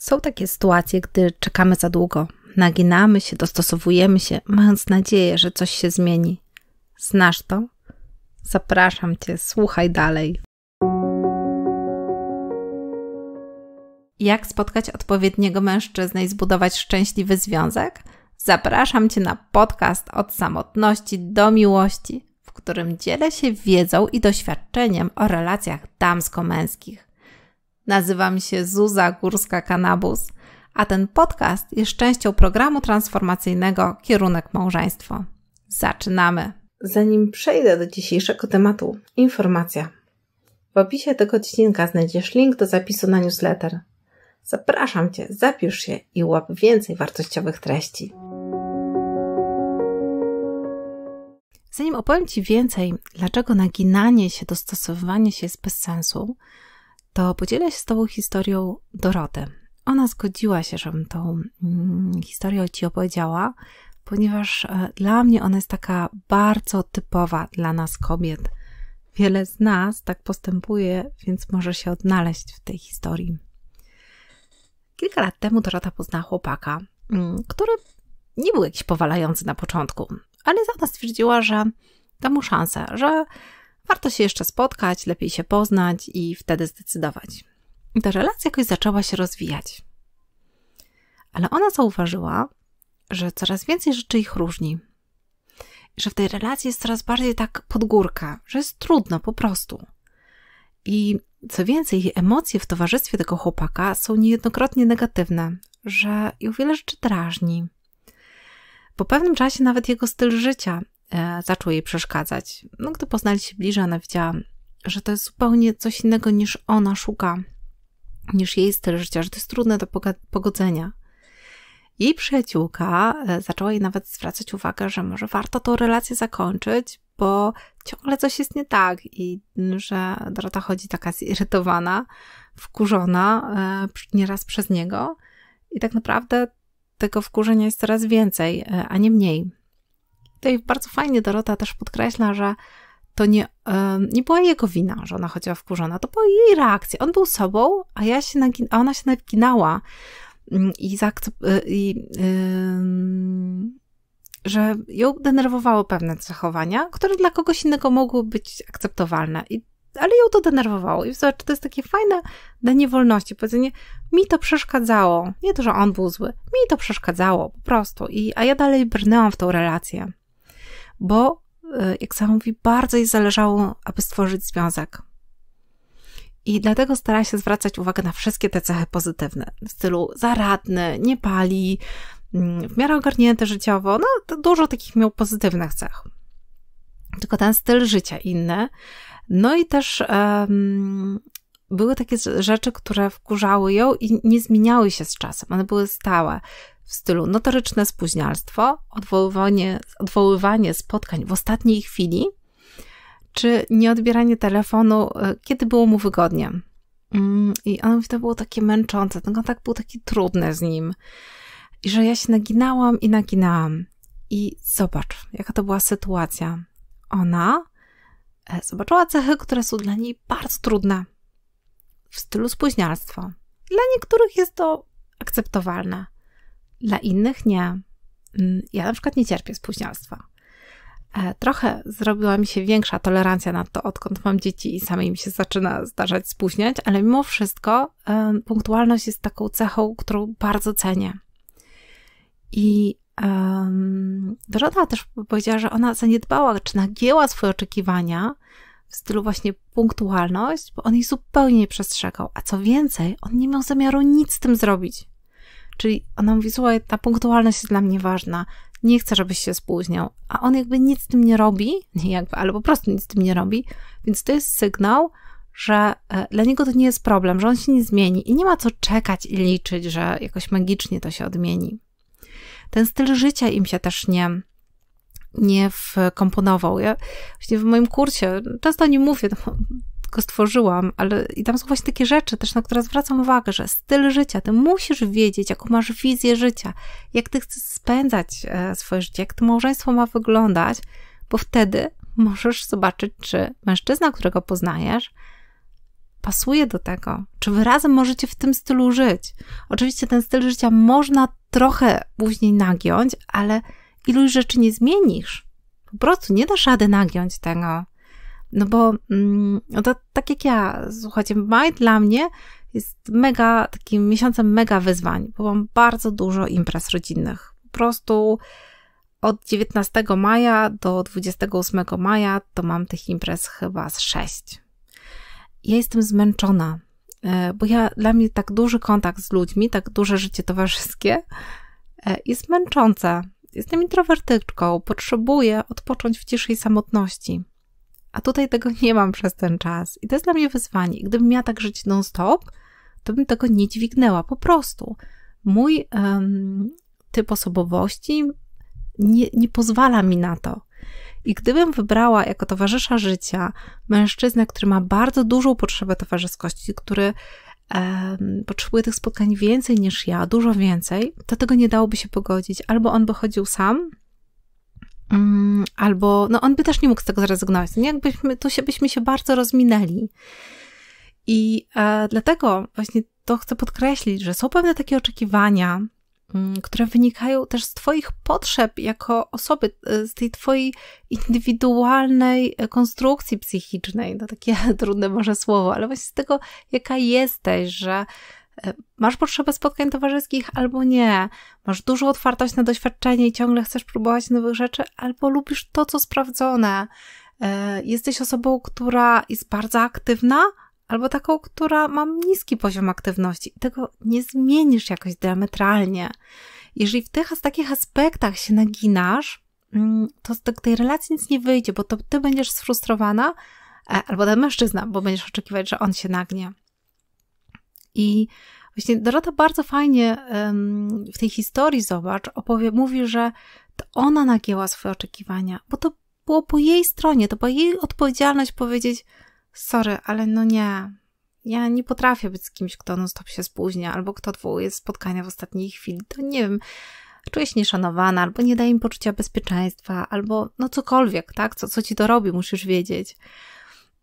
Są takie sytuacje, gdy czekamy za długo, naginamy się, dostosowujemy się, mając nadzieję, że coś się zmieni. Znasz to? Zapraszam Cię, słuchaj dalej. Jak spotkać odpowiedniego mężczyznę i zbudować szczęśliwy związek? Zapraszam Cię na podcast od samotności do miłości, w którym dzielę się wiedzą i doświadczeniem o relacjach damsko-męskich. Nazywam się Zuza Górska-Kanabus, a ten podcast jest częścią programu transformacyjnego Kierunek Małżeństwo. Zaczynamy! Zanim przejdę do dzisiejszego tematu, informacja. W opisie tego odcinka znajdziesz link do zapisu na newsletter. Zapraszam Cię, zapisz się i łap więcej wartościowych treści. Zanim opowiem Ci więcej, dlaczego naginanie się, dostosowywanie się jest bez sensu, to podzielę się z Tobą historią Doroty. Ona zgodziła się, żebym tą mm, historię Ci opowiedziała, ponieważ e, dla mnie ona jest taka bardzo typowa dla nas kobiet. Wiele z nas tak postępuje, więc może się odnaleźć w tej historii. Kilka lat temu Dorota poznała chłopaka, mm, który nie był jakiś powalający na początku, ale za to stwierdziła, że da mu szansę, że Warto się jeszcze spotkać, lepiej się poznać i wtedy zdecydować. I ta relacja jakoś zaczęła się rozwijać. Ale ona zauważyła, że coraz więcej rzeczy ich różni. I że w tej relacji jest coraz bardziej tak pod górkę, że jest trudno po prostu. I co więcej, jej emocje w towarzystwie tego chłopaka są niejednokrotnie negatywne, że ją wiele rzeczy drażni. Po pewnym czasie nawet jego styl życia E, zaczął jej przeszkadzać. No, gdy poznali się bliżej, ona widziała, że to jest zupełnie coś innego niż ona szuka, niż jej styl życia, że to jest trudne do pogodzenia. Jej przyjaciółka e, zaczęła jej nawet zwracać uwagę, że może warto tą relację zakończyć, bo ciągle coś jest nie tak i że Dorota chodzi taka zirytowana, wkurzona e, nieraz przez niego i tak naprawdę tego wkurzenia jest coraz więcej, a nie mniej. Tutaj bardzo fajnie Dorota też podkreśla, że to nie, nie była jego wina, że ona chodziła wkurzona, to była jej reakcja. On był sobą, a, ja się nagin- a ona się naginała mm, i, y, i yy, że ją denerwowały pewne zachowania, które dla kogoś innego mogły być akceptowalne. I, ale ją to denerwowało. I zobacz, to jest takie fajne danie wolności, powiedzenie, mi to przeszkadzało. Nie to, że on był zły, mi to przeszkadzało po prostu. I, a ja dalej brnęłam w tą relację bo, e, jak sama mówi, bardzo jej zależało, aby stworzyć związek. I dlatego stara się zwracać uwagę na wszystkie te cechy pozytywne, w stylu zaradny, nie pali, mm, w miarę ogarnięty życiowo, no dużo takich miał pozytywnych cech. Tylko ten styl życia inny. No i też um, były takie rzeczy, które wkurzały ją i nie zmieniały się z czasem, one były stałe w stylu notoryczne spóźnialstwo, odwoływanie, odwoływanie spotkań w ostatniej chwili, czy nieodbieranie telefonu, e, kiedy było mu wygodnie. Mm, I on mówi, to było takie męczące, ten kontakt był taki trudny z nim. I że ja się naginałam i naginałam. I zobacz, jaka to była sytuacja. Ona e, zobaczyła cechy, które są dla niej bardzo trudne. W stylu spóźnialstwo. Dla niektórych jest to akceptowalne dla innych nie. Mm, ja na przykład nie cierpię spóźnialstwa. E, trochę zrobiła mi się większa tolerancja na to, odkąd mam dzieci i samej mi się zaczyna zdarzać spóźniać, ale mimo wszystko e, punktualność jest taką cechą, którą bardzo cenię. I um, Dorota też powiedziała, że ona zaniedbała czy nagięła swoje oczekiwania w stylu właśnie punktualność, bo on jej zupełnie nie przestrzegał. A co więcej, on nie miał zamiaru nic z tym zrobić. Czyli ona mówi, słuchaj, ta punktualność jest dla mnie ważna, nie chcę, żebyś się spóźniał. A on jakby nic z tym nie robi, nie jakby, ale po prostu nic z tym nie robi, więc to jest sygnał, że e, dla niego to nie jest problem, że on się nie zmieni i nie ma co czekać i liczyć, że jakoś magicznie to się odmieni. Ten styl życia im się też nie, nie wkomponował. Ja właśnie w moim kursie często nie mówię, no go stworzyłam, ale i tam są właśnie takie rzeczy też, na które zwracam uwagę, że styl życia, ty musisz wiedzieć, jaką masz wizję życia, jak ty chcesz spędzać e, swoje życie, jak to małżeństwo ma wyglądać, bo wtedy możesz zobaczyć, czy mężczyzna, którego poznajesz, pasuje do tego, czy wy razem możecie w tym stylu żyć. Oczywiście ten styl życia można trochę później nagiąć, ale iluś rzeczy nie zmienisz. Po prostu nie dasz rady nagiąć tego. No bo mm, no to tak jak ja, słuchajcie, maj dla mnie jest mega, takim miesiącem mega wyzwań, bo mam bardzo dużo imprez rodzinnych. Po prostu od 19 maja do 28 maja to mam tych imprez chyba z 6. Ja jestem zmęczona, e, bo ja, dla mnie tak duży kontakt z ludźmi, tak duże życie towarzyskie e, jest męczące. Jestem introwertyczką, potrzebuję odpocząć w ciszy i samotności. A tutaj tego nie mam przez ten czas. I to jest dla mnie wyzwanie. Gdybym miała tak żyć non-stop, to bym tego nie dźwignęła po prostu. Mój um, typ osobowości nie, nie pozwala mi na to. I gdybym wybrała jako towarzysza życia mężczyznę, który ma bardzo dużą potrzebę towarzyskości, który um, potrzebuje tych spotkań więcej niż ja, dużo więcej, to tego nie dałoby się pogodzić. Albo on by chodził sam, mm, Albo, no on by też nie mógł z tego zrezygnować. Nie, no, jakbyśmy, tu się, byśmy się bardzo rozminęli. I e, dlatego właśnie to chcę podkreślić, że są pewne takie oczekiwania, mm, które wynikają też z Twoich potrzeb jako osoby, e, z tej Twojej indywidualnej e, konstrukcji psychicznej. No takie trudne może słowo, ale właśnie z tego, jaka jesteś, że E, masz potrzebę spotkań towarzyskich albo nie. Masz dużą otwartość na doświadczenie i ciągle chcesz próbować nowych rzeczy, albo lubisz to, co sprawdzone. E, jesteś osobą, która jest bardzo aktywna, albo taką, która ma niski poziom aktywności i tego nie zmienisz jakoś diametralnie. Jeżeli w tych takich aspektach się naginasz, mm, to z tej relacji nic nie wyjdzie, bo to ty będziesz sfrustrowana, e, albo ten mężczyzna, bo będziesz oczekiwać, że on się nagnie. I właśnie Dorota bardzo fajnie w tej historii, zobacz, opowie, mówi, że to ona nagięła swoje oczekiwania, bo to było po jej stronie, to była jej odpowiedzialność powiedzieć, sorry, ale no nie, ja nie potrafię być z kimś, kto non stop się spóźnia, albo kto odwołuje spotkania w ostatniej chwili, to nie wiem, czuję się nieszanowana, albo nie daje im poczucia bezpieczeństwa, albo no cokolwiek, tak, co, co ci to robi, musisz wiedzieć.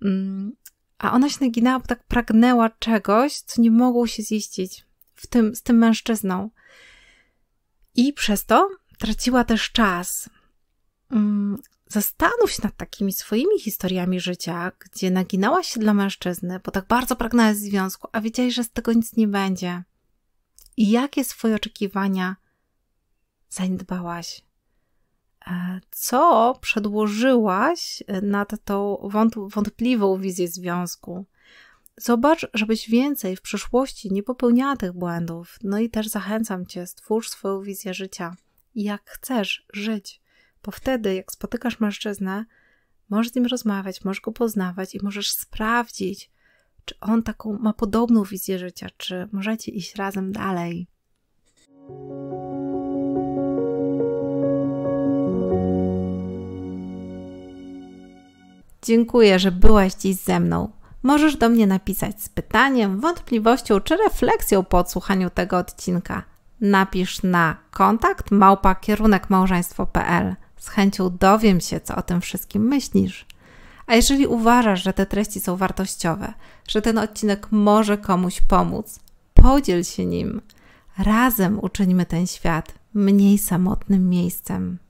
Mm, a ona się naginała, bo tak pragnęła czegoś, co nie mogło się ziścić w tym, z tym mężczyzną. I przez to traciła też czas. Mm, zastanów się nad takimi swoimi historiami życia, gdzie naginałaś się dla mężczyzny, bo tak bardzo pragnęłaś związku, a wiedziałeś, że z tego nic nie będzie. I jakie swoje oczekiwania zaniedbałaś? E, co przedłożyłaś e, nad tą wątpliwą wizję związku. Zobacz, żebyś więcej w przyszłości nie popełniała tych błędów. No i też zachęcam cię, stwórz swoją wizję życia. Jak chcesz żyć, bo wtedy, jak spotykasz mężczyznę, możesz z nim rozmawiać, możesz go poznawać i możesz sprawdzić, czy on taką ma podobną wizję życia, czy możecie iść razem dalej. Dziękuję, że byłaś dziś ze mną. Możesz do mnie napisać z pytaniem, wątpliwością czy refleksją po odsłuchaniu tego odcinka. Napisz na kontakt małpa małżeństwo.pl. Z chęcią dowiem się, co o tym wszystkim myślisz. A jeżeli uważasz, że te treści są wartościowe, że ten odcinek może komuś pomóc, podziel się nim. Razem uczyńmy ten świat mniej samotnym miejscem.